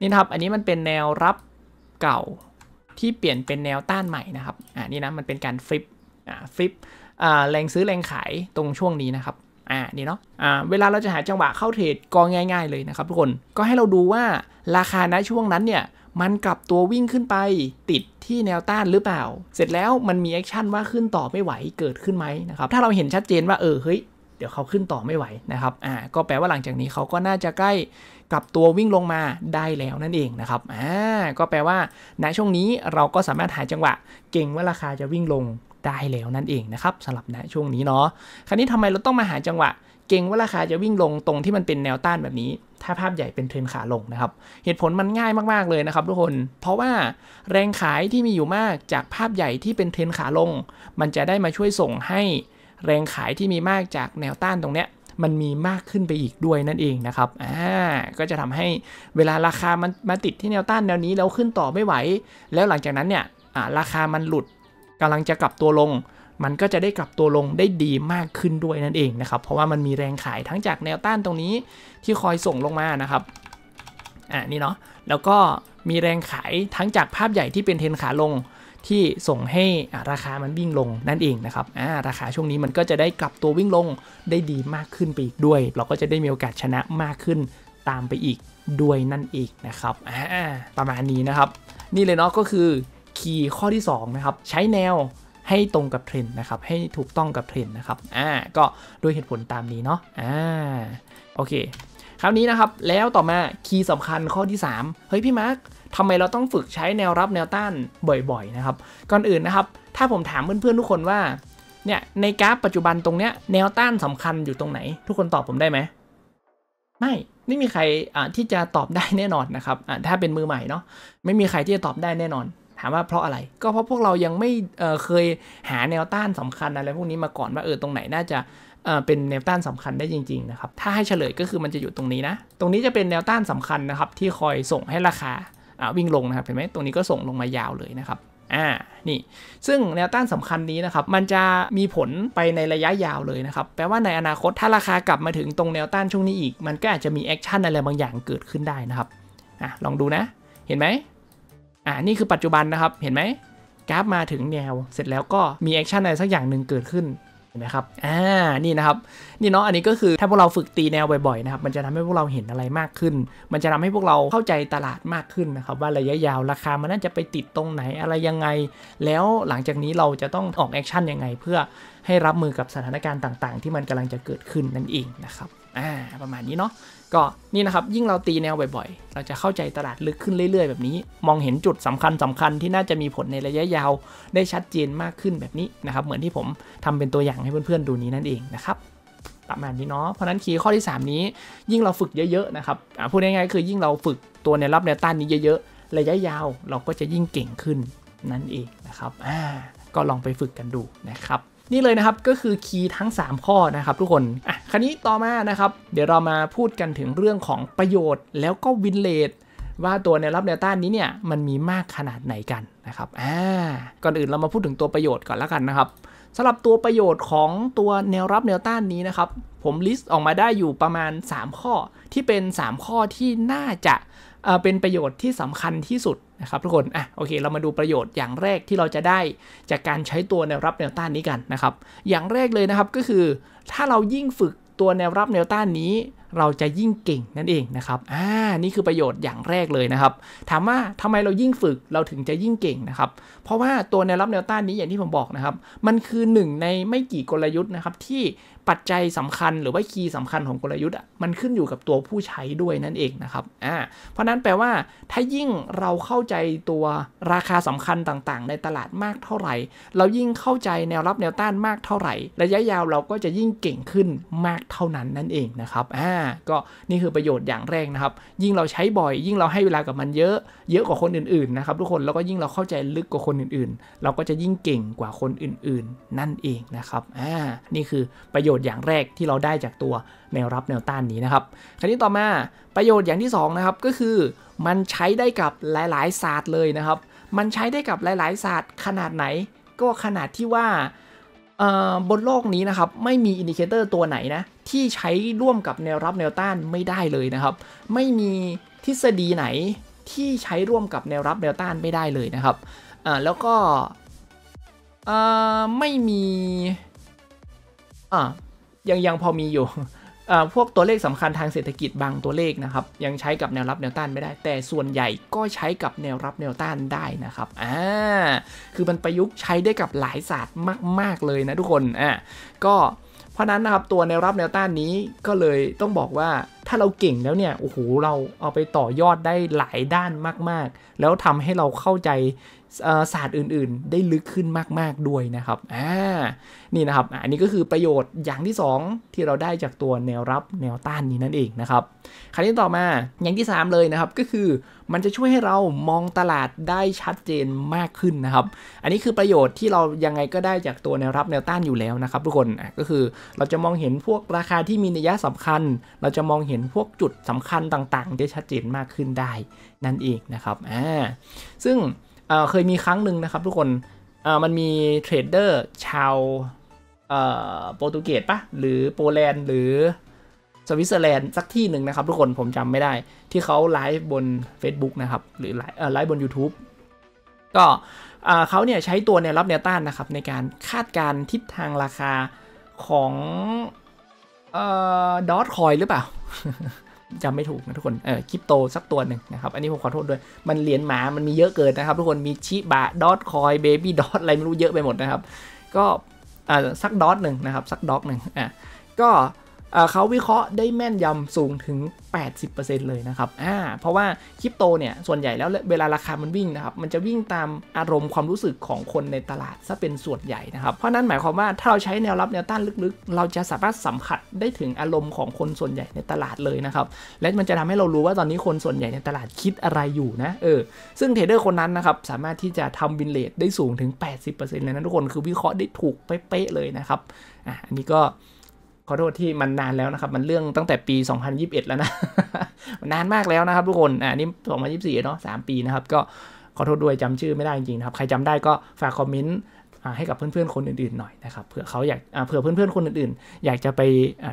นี่นะครับ อันนี้มันเป็นแนวรับเก่าที่เปลี่ยนเป็นแนวต้านใหม่นะครับ อ่านี่นะ มันเป็นการฟลิปฟิปแรงซื้อแรงขายตรงช่วงนี้นะครับ อ่านี่เนาะอ่าเวลาเราจะหาจังหวะเข้าเทรดก็ง่าย ๆเลยนะครับทุกคน ก็ให้เราดูว่า ราคาณช่วงนั้นเนี่ย มันกลับตัววิ่งขึ้นไปติดที่แนวต้านหรือเปล่า เสร็จแล้วมันมีแอคชั่นว่าขึ้นต่อไม่ไหวเกิดขึ้นไหมนะครับ ถ้าเราเห็นชัดเจนว่าเออเฮ้ย เดี๋ยวเขาขึ้นต่อไม่ไหวนะครับอ่าก็แปลว่าหลังจากนี้เขาก็น่าจะใกล้กลับตัววิ่งลงมาได้แล้วนั่นเองนะครับอ่าก็แปลว่าณช่วงนี้เราก็สามารถหาจังหวะเก่งว่าราคาจะวิ่งลงได้ แล้วนั่นเองนะครับสำหรับนะช่วงนี้เนาะคราวนี้ทำไมเราต้องมาหาจังหวะ เก่งว่าราคาจะวิ่งลงตรงที่มันเป็นแนวต้านแบบนี้ ถ้าภาพใหญ่เป็นเทรนขาลงนะครับเหตุผลมันง่ายมากๆ เลยนะครับ ทุกคน เพราะว่าแรงขายที่มีอยู่มากจากภาพใหญ่ที่เป็นเทรนขาลง มันจะได้มาช่วยส่งให้ แรงขายที่มีมากจากแนวต้านตรงเนี้ย มันมีมากขึ้นไปอีกด้วยนั่นเองนะครับอ่าก็จะทำให้เวลาราคามันมาติดที่แนวต้านแนวนี้แล้วขึ้นต่อไม่ไหว แล้วหลังจากนั้นเนี่ยอ่าราคามันหลุดกำลังจะกลับตัวลง มันก็จะได้กลับตัวลงได้ดีมากขึ้นด้วยนั่นเองนะครับ เพราะว่ามันมีแรงขายทั้งจากแนวต้านตรงนี้ที่คอยส่งลงมานะครับ อ่านี่เนาะ แล้วก็มีแรงขายทั้งจากภาพใหญ่ที่เป็นเทนขาลงที่ส่งให้ราคามันวิ่งลงนั่นเองนะครับาราคาช่วงนี้มันก็จะได้กลับตัววิ่งลงได้ดีมากขึ้นไปอีกด้วย เราก็จะได้มีโอกาสชนะมากขึ้นตามไปอีกด้วยนั่นเองนะครับประมาณนี้นะครับ นี่เลยเนาะก็คือคีย์ข้อที่2นะครับใช้แนวให้ตรงกับเทรนด์นะครับให้ถูกต้องกับเทรนด์นะครับอ่าก็ด้วยเหตุผลตามนี้เนาะอ่าโอเค คราวนี้นะครับแล้วต่อมาคีย์สำคัญข้อที่ 3เฮ้ยพี่มาร์คทำไมเราต้องฝึกใช้แนวรับแนวต้านบ่อยๆนะครับก่อนอื่นนะครับถ้าผมถามเพื่อนๆทุกคนว่าเนี่ยในกราฟปัจจุบันตรงเนี้ยแนวต้านสำคัญอยู่ตรงไหน ทุกคนตอบผมได้ไหมไม่ ไม่มีใครที่จะตอบได้แน่นอนนะครับถ้าเป็นมือใหม่เนาะไม่มีใครที่จะตอบได้แน่นอนามว่าเพราะอะไรก็เพราะพวกเรายังไม่เเคยหาแนวต้านสำคัญอะไรพวกนี้มาก่อนว่าเออตรงไหนน่าจะเป็นแนวต้านสำคัญได้จริงๆนะครับถ้าให้เฉลยก็คือมันจะอยู่ตรงนี้นะ ตรงนี้จะเป็นแนวต้านสำคัญนะครับที่คอยส่งให้ราคาวิ่งลงนะครับเห็นไหมตรงนี้ก็ส่งลงมายาวเลยนะครับอ่านี่ ซึ่งแนวต้านสำคัญนี้นะครับมันจะมีผลไปในระยะยาวเลยนะครับแปลว่าในอนาคตถ้าราคากลับมาถึงตรงแนวต้านช่วงนี้อีก มันก็อาจจะมีแอคชั่นอะไรบางอย่างเกิดขึ้นได้นะครับอ่ะลองดูนะ เห็นไหมอ่านี่คือปัจจุบันนะครับเห็นไหมกราฟมาถึงแนวเสร็จแล้วก็มีแอคชั่นอะไรสักอย่างหนึ่งเกิดขึ้นเห็นไหมครับอ่านี่นะครับ นี่เนาะอันนี้ก็คือถ้าพวกเราฝึกตีแนวบ่อยๆนะครับ มันจะทำให้พวกเราเห็นอะไรมากขึ้น มันจะทำให้พวกเราเข้าใจตลาดมากขึ้นนะครับว่าระยะยาวราคามันน่าจะไปติดตรงไหนอะไรยังไง แล้วหลังจากนี้เราจะต้องออกแอคชั่นยังไงเพื่อให้รับมือกับสถานการณ์ต่างๆ ที่มันกำลังจะเกิดขึ้นนั่นเองนะครับอ่าประมาณนี้เนาะก็นี่นะครับ ยิ่งเราตีแนวบ่อย ๆ เราจะเข้าใจตลาดลึกขึ้นเรื่อยๆแบบนี้ มองเห็นจุดสำคัญสำคัญที่น่าจะมีผลในระยะยาว ได้ชัดเจนมากขึ้นแบบนี้นะครับ เหมือนที่ผมทำเป็นตัวอย่างให้เพื่อนๆดูนี้นั่นเองนะครับ ประมาณนี้เนาะเพราะนั้นคีย์ข้อที่ 3 นี้ ยิ่งเราฝึกเยอะๆนะครับพูดง่ายๆคือยิ่งเราฝึกตัวแนวรับแนวต้านนี้เยอะๆระยะยาวเราก็จะยิ่งเก่งขึ้นนั่นเองนะครับก็ลองไปฝึกกันดูนะครับนี่เลยนะครับก็คือคีย์ทั้ง 3 ข้อนะครับทุกคนอ่ะคราวนี้ต่อมานะครับเดี๋ยวเรามาพูดกันถึงเรื่องของประโยชน์แล้วก็วินเลทว่าตัวแนวรับแนวต้านนี้เนี่ยมันมีมากขนาดไหนกันนะครับอ่าก่อนอื่นเรามาพูดถึงตัวประโยชน์ก่อนแล้วกันนะครับสำหรับตัวประโยชน์ของตัวแนวรับแนวต้านนี้นะครับผมลิสต์ออกมาได้อยู่ประมาณ3 ข้อที่เป็น 3 ข้อที่น่าจะเป็นประโยชน์ที่สำคัญที่สุดนะครับทุกคนอ่ะโอเคเรามาดูประโยชน์อย่างแรกที่เราจะได้จากการใช้ตัวแนวรับแนวต้านนี้กันนะครับอย่างแรกเลยนะครับก็คือถ้าเรายิ่งฝึกตัวแนวรับแนวต้านนี้ เราจะยิ่งเก่งนั่นเองนะครับ อ่านี่คือประโยชน์อย่างแรกเลยนะครับถามว่าทำไมเรายิ่งฝึกเราถึงจะยิ่งเก่งนะครับ เพราะว่าตัวแนวรับแนวต้านนี้อย่างที่ผมบอกนะครับมันคือหนึ่งในไม่กี่กลยุทธ์นะครับที่ปัจจัยสำคัญหรือว่าคีย์สำคัญของกลยุทธ์อ่ะมันขึ้นอยู่กับตัวผู้ใช้ด้วยนั่นเองนะครับอ่าเพราะนั้นแปลว่าถ้ายิ่งเราเข้าใจตัวราคาสำคัญต่างๆ ในตลาดมากเท่าไหร่ เรายิ่งเข้าใจแนวรับแนวต้านมากเท่าไหร่ระยะยาวเราก็จะยิ่งเก่งขึ้นมากเท่านั้นนั่นเองนะครับอ่าก็นี่คือประโยชน์อย่างแรกนะครับ ยิ่งเราใช้บ่อยยิ่งเราให้เวลากับมันเยอะเยอะกว่าคนอื่นๆนะครับทุกคนแล้วก็ยิ่งเราเข้าใจลึกกว่าคนอื่นๆ เราก็จะยิ่งเก่งกว่าคนอื่นๆ นั่นเองนะครับอ่านี่คือประโยชน์ชน์อย่างแรกที่เราได้จากตัวแนวรับแนวต้านนี้นะครับคราวนี้ต่อมาประโยชน์อย่างที่2นะครับก็คือมันใช้ได้กับหลายๆศาสตร์เลยนะครับ มันใช้ได้กับหลายๆ ศาสตร์ ขนาดไหนก็ขนาดที่ว่าบนโลกนี้นะครับไม่มีอินดิเคเตอร์ตัวไหนนะที่ใช้ร่วมกับแนวรับแนวต้านไม่ได้เลยนะครับ ไม่มีทฤษฎีไหนที่ใช้ร่วมกับแนวรับแนวต้านไม่ได้เลยนะครับแล้วก็ไม่มียังยังพอมีอยู่ พวกตัวเลขสำคัญทางเศรษฐกิจบางตัวเลขนะครับ ยังใช้กับแนวรับแนวต้านไม่ได้ แต่ส่วนใหญ่ก็ใช้กับแนวรับแนวต้านได้นะครับอ่าคือ มันประยุกต์ใช้ได้กับหลายศาสตร์มาก ๆเลยนะทุกคน อ่าก็เพราะนั้นนะครับ ตัวแนวรับแนวต้านนี้ก็เลยต้องบอกว่าถ้าเราเก่งแล้วเนี่ยโอ้โหเราเอาไปต่อยอดได้หลายด้านมาก ๆ แล้วทำให้เราเข้าใจศาสตร์อื่นๆ ได้ลึกขึ้นมากๆด้วยนะครับ อ่า นี่นะครับอันนี้ก็คือประโยชน์อย่างที่ 2 ที่เราได้จากตัวแนวรับแนวต้านนี้นั่นเองนะครับ ครั้นี้ต่อมาอย่างที่ 3 เลยนะครับก็คือมันจะช่วยให้เรามองตลาดได้ชัดเจนมากขึ้นนะครับ อันนี้คือประโยชน์ที่เรายังไงก็ได้จากตัวแนวรับแนวต้านอยู่แล้วนะครับทุกคนก็คือเราจะมองเห็นพวกราคาที่มีนัยยะสำคัญ เราจะมองเห็นพวกจุดสำคัญต่างๆได้ชัดเจนมากขึ้นได้นั่นเองนะครับ อ่า ซึ่งเคยมีครั้งหนึ่งนะครับทุกคน มันมีเทรดเดอร์ชาวโปรตุเกสปะหรือโปแลนด์หรือสวิตเซอร์แลนด์สักที่หนึ่งนะครับทุกคนผมจำไม่ได้ที่เขาไลฟ์บน Facebook นะครับ หรือไลฟ์ไลฟ์บน YouTube ก็เขาเนี่ยใช้ตัวแนวรับแนวต้านนะครับ ในการคาดการทิศทางราคาของดอทคอยหรือเปล่าจำไม่ถูกนะทุกคน เออคริปโตสักตัวหนึ่งนะครับ อันนี้ผมขอโทษด้วย มันเหรียญหมา มันมีเยอะเกินนะครับทุกคน มีชิบะดอทคอยเบบี้ดอทอะไรไม่รู้เยอะไปหมดนะครับ ก็อ่าสักดอทหนึ่งนะครับ สักดอทหนึ่งอ่ะ ก็เขาวิเคราะห์ได้แม่นยำสูงถึง 80%เลยนะครับ อ่า เพราะว่าคริปโตเนี่ยส่วนใหญ่แล้วเวลาราคา มันวิ่งนะครับ มันจะวิ่งตามอารมณ์ความรู้สึกของคนในตลาดซะเป็นส่วนใหญ่นะครับ เพราะนั้นหมายความว่าถ้าเราใช้แนวรับแนวต้านลึกๆ เราจะสามารถสัมผัสได้ถึงอารมณ์ของคนส่วนใหญ่ในตลาดเลยนะครับ และมันจะทำให้เรารู้ว่าตอนนี้คนส่วนใหญ่ในตลาดคิดอะไรอยู่นะ เออ ซึ่งเทรดเดอร์คนนั้นนะครับสามารถที่จะทำวินเลทได้สูงถึง 80%เลยนะทุกคน คือวิเคราะห์ได้ถูกเป๊ะเลยนะครับ อ่าอันนี้ก็ขอโทษที่มันนานแล้วนะครับ มันเรื่องตั้งแต่ปี 2021 แล้วนะนานมากแล้วนะครับ ทุกคน อ่านี่ 2024 เนาะ 3 ปีนะครับ ก็ขอโทษด้วยจำชื่อไม่ได้จริงๆครับ ใครจำได้ก็ฝากคอมเมนต์ให้กับเพื่อนๆ คนอื่นๆ หน่อยนะครับ เผื่อเขาอยากเผื่อเพื่อนๆ คนอื่นๆ อยากจะไป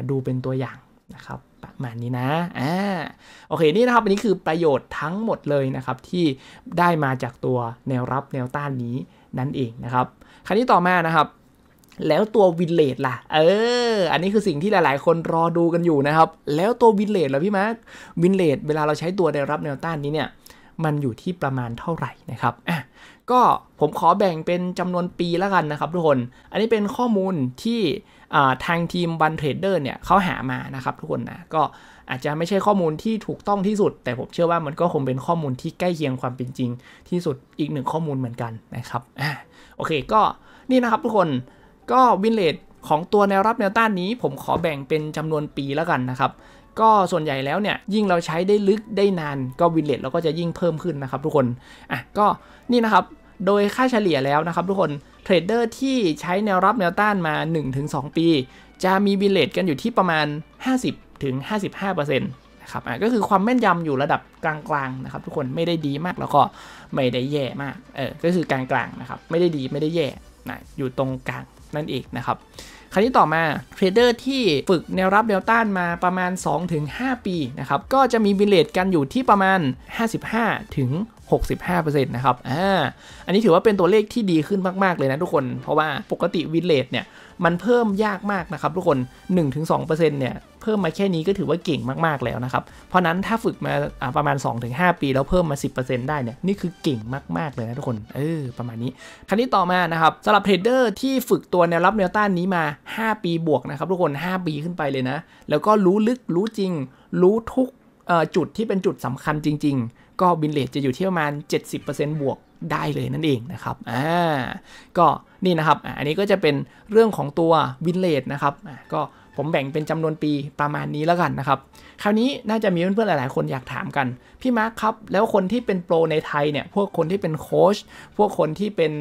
ดูเป็นตัวอย่างนะครับประมาณนี้นะ อ่า โอเค นี่นะครับอันนี้คือประโยชน์ทั้งหมดเลยนะครับที่ได้มาจากตัวแนวรับแนวต้านนี้นั่นเองนะครับ คราวนี้ต่อมานะครับแล้วตัววินเลดล่ะ เออ อันนี้คือสิ่งที่หลาย ๆ คนรอดูกันอยู่นะครับ แล้วตัววินเลดล่ะพี่มาร์ค วินเลดเวลาเราใช้ตัวแนวรับแนวต้านนี้เนี่ย มันอยู่ที่ประมาณเท่าไหร่นะครับ อ่ะ ก็ผมขอแบ่งเป็นจำนวนปีละกันนะครับ ทุกคน อันนี้เป็นข้อมูลที่ทางทีมบันเทรดเดอร์เนี่ยเขาหามานะครับ ทุกคนนะ ก็อาจจะไม่ใช่ข้อมูลที่ถูกต้องที่สุด แต่ผมเชื่อว่ามันก็คงเป็นข้อมูลที่ใกล้เคียงความเป็นจริง ที่สุด อีกหนึ่งข้อมูลเหมือนกันนะครับอโอเค ก็นี่นะครับ ทุกคนก็วินเลทของตัวแนวรับแนวต้านนี้ ผมขอแบ่งเป็นจำนวนปีแล้วกันนะครับ ก็ส่วนใหญ่แล้วเนี่ยยิ่งเราใช้ได้ลึกได้นานก็วินเลทเราก็จะยิ่งเพิ่มขึ้นนะครับ ทุกคน อ่ะก็นี่นะครับโดยค่าเฉลี่ยแล้วนะครับทุกคนเทรดเดอร์ที่ใช้แนวรับแนวต้านมา 1-2 ปีจะมีวินเลทกันอยู่ที่ประมาณ 50-55%นะครับก็คือความแม่นยำอยู่ระดับกลางๆนะครับ ทุกคนไม่ได้ดีมากแล้วก็ไม่ได้แย่มากเออก็คือกลางๆนะครับ ไม่ได้ดีไม่ได้แย่นะอยู่ตรงกลางนั่นเอง นะครับ ครั้งที่ต่อมาเทรดเดอร์ที่ฝึกแนวรับแนวต้านมาประมาณ2-5 ปีนะครับ ก็จะมีบิลเลตกันอยู่ที่ประมาณ 55ถึง65%นะครับ อ่า อันนี้ถือว่าเป็นตัวเลขที่ดีขึ้นมาก ๆ เลยนะทุกคน เพราะว่าปกติวินเลตเนี่ย มันเพิ่มยากมากนะครับทุกคน 1-2%เนี่ยเพิ่มมาแค่นี้ก็ถือว่าเก่งมากๆแล้วนะครับ เพราะนั้นถ้าฝึกมาประมาณ 2-5 ปี แล้วเพิ่มมา 10%ได้เนี่ย นี่คือเก่งมาก ๆ เลยนะทุกคนเออประมาณนี้ครัวนี้ต่อมานะครับสำหรับเทรดเดอร์ที่ฝึกตัวแนวรับแนวต้านนี้มา 5 ปีบวกนะครับ ทุกคน 5 ปีขึ้นไปเลยนะ แล้วก็รู้ลึกรู้จริงรู้ทุกจุดที่เป็นจุดสำคัญจริง ๆ ก็บินเลทจะอยู่ที่ประมาณ70%บวกได้เลยนั่นเองนะครับอ่าก็นี่นะครับ อันนี้ก็จะเป็นเรื่องของตัววินเลทนะครับก็ผมแบ่งเป็นจำนวนปีประมาณนี้แล้วกันนะครับ คราวนี้น่าจะมีเพื่อนๆหลายๆ คนอยากถามกัน พี่มาร์คครับ แล้วคนที่เป็นโปรในไทยเนี่ย พวกคนที่เป็นโค้ชพวกคนที่เป็น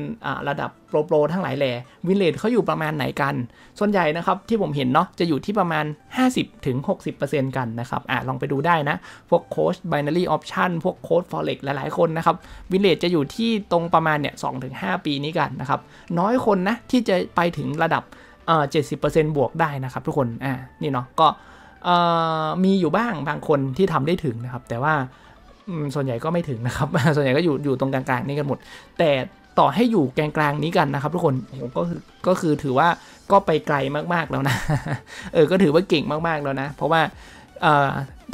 ระดับโปรโปรทั้งหลายแหล่วินเลทเขาอยู่ประมาณไหนกัน ส่วนใหญ่นะครับที่ผมเห็นเนาะจะอยู่ที่ประมาณ 50-60%กันนะครับอ่ะลองไปดูได้นะ พวกโค้ช b i นา r ีออปชันพวกโค้ช forex หลายๆคนนะครับ วินเลทจะอยู่ที่ตรงประมาณเนี่ยสอปีนี้กันนะครับ น้อยคนนะที่จะไปถึงระดับเจ็ดสิบเปอร์เซ็นต์บวกได้นะครับทุกคนอ่านี่เนาะ ก็มีอยู่บ้างบางคนที่ทำได้ถึงนะครับ แต่ว่าส่วนใหญ่ก็ไม่ถึงนะครับ ส่วนใหญ่ก็อยู่อยู่ตรงกลาง ๆ นี่กันหมด แต่ต่อให้อยู่กลางๆ นี้กันนะครับ ทุกคนก็คือก็คือถือว่าก็ไปไกลมากๆแล้วนะ เออ ก็ถือว่าเก่งมากๆแล้วนะ เพราะว่า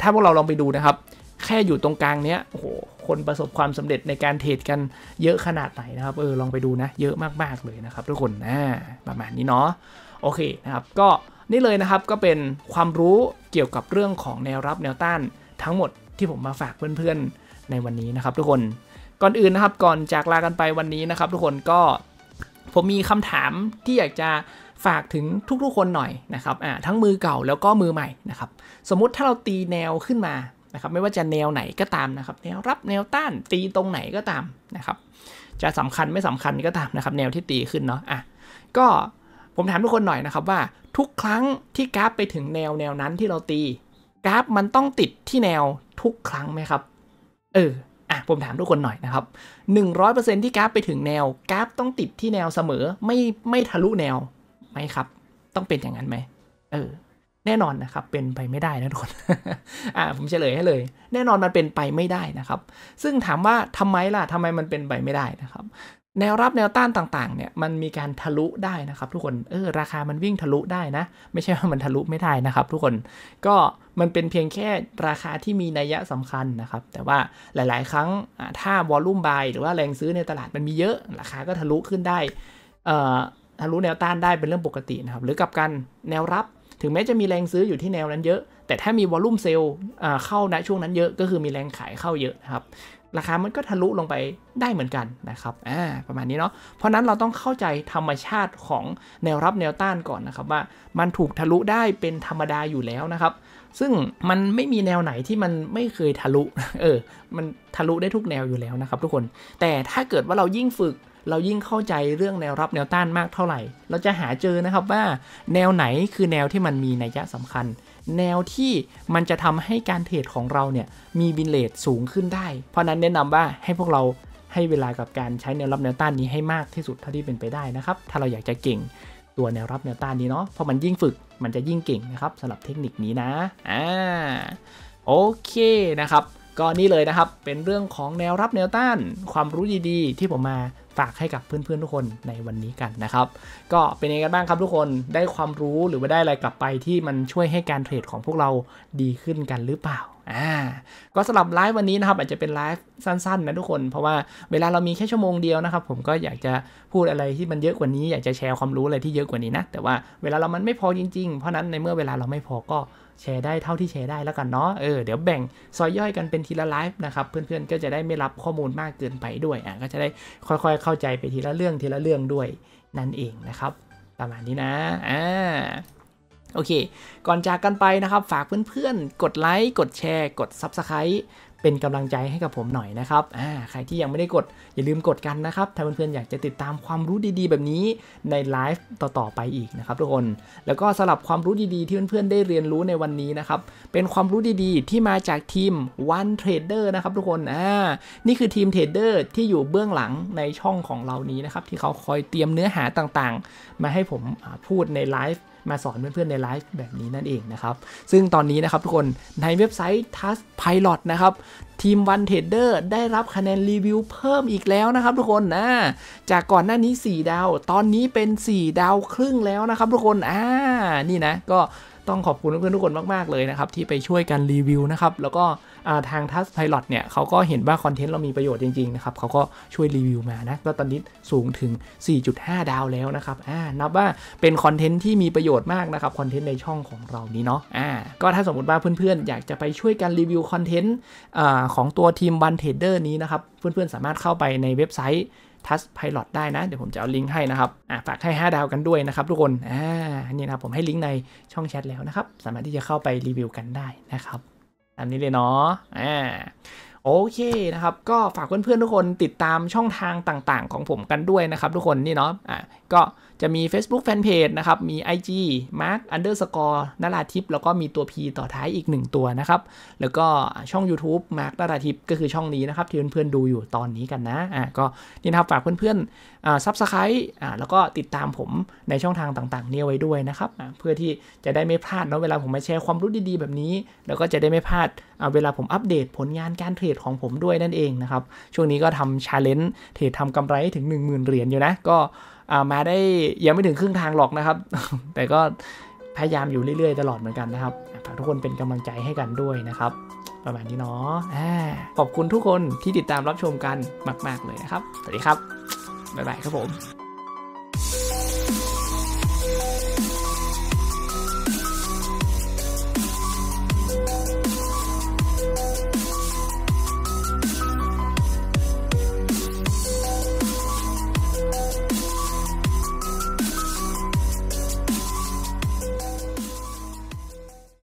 ถ้าพวกเราลองไปดูนะครับแค่อยู่ตรงกลางเนี้ยโอ้โหคนประสบความสำเร็จในการเทรดกันเยอะขนาดไหนนะครับ เออ ลองไปดูนะ เยอะมากๆเลยนะครับ ทุกคนนะประมาณนี้เนาะ โอเคนะครับ ก็นี่เลยนะครับ ก็เป็นความรู้เกี่ยวกับเรื่องของแนวรับแนวต้านทั้งหมดที่ผมมาฝากเพื่อน ๆ ในวันนี้นะครับ ทุกคน ก่อนอื่นนะครับ ก่อนจากลากันไปวันนี้นะครับ ทุกคน ก็ผมมีคำถามที่อยากจะฝากถึงทุกๆคนหน่อยนะครับอ่าทั้งมือเก่าแล้วก็มือใหม่นะครับ สมมุติถ้าเราตีแนวขึ้นมานะครับไม่ว่าจะแนวไหนก็ตามนะครับแนวรับแนวต้านตีตรงไหนก็ตามนะครับ จะสำคัญไม่สำคัญก็ตามนะครับ แนวที่ตีขึ้นเนาะอ่ะก็ผมถามทุกคนหน่อยนะครับว่าทุกครั้งที่กราฟไปถึงแนวแนวนั้นที่เราตี กราฟมันต้องติดที่แนวทุกครั้งไหมครับ เอออ่ะผมถามทุกคนหน่อยนะครับ100%ที่กราฟไปถึงแนวกราฟต้องติดที่แนวเสมอไม่ไม่ทะลุแนวไหมครับ ต้องเป็นอย่างนั้นไหมเออแน่นอนนะครับเป็นไปไม่ได้นะทุกคนอ่าผมเฉลยให้เลย แน่นอนมันเป็นไปไม่ได้นะครับซึ่งถามว่าทำไมล่ะทำไมมันเป็นไปไม่ได้นะครับแนวรับแนวต้านต่างๆเนี่ย มันมีการทะลุได้นะครับ ทุกคนเออราคามันวิ่งทะลุได้นะไม่ใช่ว่ามันทะลุไม่ได้นะครับ ทุกคนก็มันเป็นเพียงแค่ราคาที่มีนัยสำคัญนะครับ แต่ว่าหลายๆครั้งถ้าวอลลุ่มบายหรือว่าแรงซื้อในตลาดมันมีเยอะราคาก็ทะลุขึ้นได้ทะลุแนวต้านได้เป็นเรื่องปกตินะครับหรือกับการแนวรับถึงแม้จะมีแรงซื้ออยู่ที่แนวนั้นเยอะ แต่ถ้ามีวอลลุ่มเซลล์เข้าในช่วงนั้นเยอะก็คือมีแรงขายเข้าเยอะนะครับราคามันก็ทะลุลงไปได้เหมือนกันนะครับอ่าประมาณนี้เนาะเพราะนั้นเราต้องเข้าใจธรรมชาติของแนวรับแนวต้านก่อนนะครับว่ามันถูกทะลุได้เป็นธรรมดาอยู่แล้วนะครับซึ่งมันไม่มีแนวไหนที่มันไม่เคยทะลุเออมันทะลุได้ทุกแนวอยู่แล้วนะครับ ทุกคน แต่ถ้าเกิดว่าเรายิ่งฝึกเรายิ่งเข้าใจเรื่องแนวรับแนวต้านมากเท่าไหร่ เราจะหาเจอนะครับว่าแนวไหนคือแนวที่มันมีนัยยะสำคัญ แนวที่มันจะทำให้การเทรดของเราเนี่ยมีบินเลทสูงขึ้นได้ เพราะนั้นแนะนำว่าให้พวกเราให้เวลากับการใช้แนวรับแนวต้านนี้ให้มากที่สุดเท่าที่เป็นไปได้นะครับ ถ้าเราอยากจะเก่งตัวแนวรับแนวต้านนี้เนาะเพราะมันยิ่งฝึกมันจะยิ่งเก่งนะครับสำหรับเทคนิคนี้นะอ่าโอเคนะครับก็นี่เลยนะครับเป็นเรื่องของแนวรับแนวต้าน ความรู้ดีๆที่ผมมาฝากให้กับเพื่อนๆทุกคนในวันนี้กันนะครับก็เป็นยังไงบ้างครับทุกคนได้ความรู้หรือว่าได้อะไรกลับไปที่มันช่วยให้การเทรดของพวกเราดีขึ้นกันหรือเปล่าอ่าก็สำหรับไลฟ์วันนี้นะครับอาจจะเป็นไลฟ์สั้นๆนะทุกคน เพราะว่าเวลาเรามีแค่ชั่วโมงเดียวนะครับ ผมก็อยากจะพูดอะไรที่มันเยอะกว่านี้ อยากจะแชร์ความรู้อะไรที่เยอะกว่านี้นะแต่ว่าเวลาเรามันไม่พอจริง ๆ เพราะนั้นในเมื่อเวลาเราไม่พอก็แชร์ได้เท่าที่แชร์ได้แล้วกันเนาะ เออ เดี๋ยวแบ่งซอยย่อยกันเป็นทีละไลฟ์นะครับเพื่อนๆก็จะได้ไม่รับข้อมูลมากเกินไปด้วยอ่ะก็จะได้ค่อยๆเข้าใจไปทีละเรื่องทีละเรื่องด้วยนั่นเองนะครับ ประมาณนี้นะ อ่า โอเค ก่อนจากกันไปนะครับฝากเพื่อนๆ กดไลค์กดแชร์กด Subscribe เป็นกำลังใจให้กับผมหน่อยนะครับอ่าใครที่ยังไม่ได้กดอย่าลืมกดกันนะครับ ถ้าเพื่อนๆอยากจะติดตามความรู้ดีๆ แบบนี้ในไลฟ์ต่อๆไปอีกนะครับ ทุกคน แล้วก็สลับความรู้ดีๆ ที่เพื่อนๆได้เรียนรู้ในวันนี้นะครับ เป็นความรู้ดีๆ ที่มาจากทีม One Trader นะครับทุกคนอ่านี่คือทีมเทรดเดอร์ที่อยู่เบื้องหลังในช่องของเรานี้นะครับ ที่เขาคอยเตรียมเนื้อหาต่างๆ มาให้ผมพูดในไลฟ์มาสอนเพื่อนๆในไลฟ์แบบนี้นั่นเองนะครับ ซึ่งตอนนี้นะครับทุกคนในเว็บไซต์ Task Pilot นะครับทีมวันเทรดเดอร์ได้รับคะแนนรีวิวเพิ่มอีกแล้วนะครับทุกคนนะจากก่อนหน้านี้ 4 ดาว ตอนนี้เป็น 4 ดาวครึ่งแล้วนะครับทุกคนอ่านี่นะ ก็ต้องขอบคุณเพื่อนๆทุกคนมากๆเลยนะครับ ที่ไปช่วยกันรีวิวนะครับแล้วก็ทางทัสไพลอตเนี่ยเขาก็เห็นว่าคอนเทนต์เรามีประโยชน์จริงๆนะครับเขาก็ช่วยรีวิวมานะก็ตอนนี้สูงถึง 4.5 ดาวแล้วนะครับนับว่าเป็นคอนเทนต์ที่มีประโยชน์มากนะครับคอนเทนต์ในช่องของเรานี้เนาะาก็ถ้าสมมติว่าเพื่อนๆ อยากจะไปช่วยกันรีวิวคอนเทนต์ของตัวทีมบันเทเดอร์นี้นะครับเพื่อน ๆ สามารถเข้าไปในเว็บไซต์ทัสไพลอตได้นะ เดี๋ยวผมจะเอาลิงก์ให้นะครับฝากให้ 5 ดาวกันด้วยนะครับทุกคนอ่านี่นะผมให้ลิงก์ในช่องแชทแล้วนะครับสามารถที่จะเข้าไปรีวิวกันได้นะครับอันนี้เลยเนาะ อ่า โอเคนะครับ ก็ฝากเพื่อนๆทุกคนติดตามช่องทางต่างๆของผมกันด้วยนะครับทุกคนนี่เนาะ อ่ะก็จะมี Facebook Fanpage นะครับ มี IG Mark Underscore นราทิพแล้วก็มีตัว P ต่อท้ายอีก 1 ตัวนะครับ แล้วก็ช่อง YouTube Mark นราทิพก็คือช่องนี้นะครับที่เพื่อนๆ ดูอยู่ตอนนี้กันนะ อ่ะก็นี่นะครับฝากเพื่อนๆซับสไครต์อ่าแล้วก็ติดตามผมในช่องทางต่างๆเนี่ยไว้ด้วยนะครับ เพื่อที่จะได้ไม่พลาดเนาะเวลาผมมาแชร์ความรู้ดีๆ แบบนี้ แล้วก็จะได้ไม่พลาดเวลาผมอัปเดตผลงานการเทรดของผมด้วยนั่นเองนะครับช่วงนี้ก็ทำชาเลนจ์เทรดทำกำไรถึง 10,000เหรียญอยู่นะก็มาได้ยังไม่ถึงครึ่งทางหรอกนะครับ แต่ก็พยายามอยู่เรื่อยๆ ตลอดเหมือนกันนะครับฝากทุกคนเป็นกำลังใจให้กันด้วยนะครับ ประมาณนี้เนาะขอบคุณทุกคนที่ติดตามรับชมกันมากๆเลยนะครับ สวัสดีครับ บ๊ายบายครับผม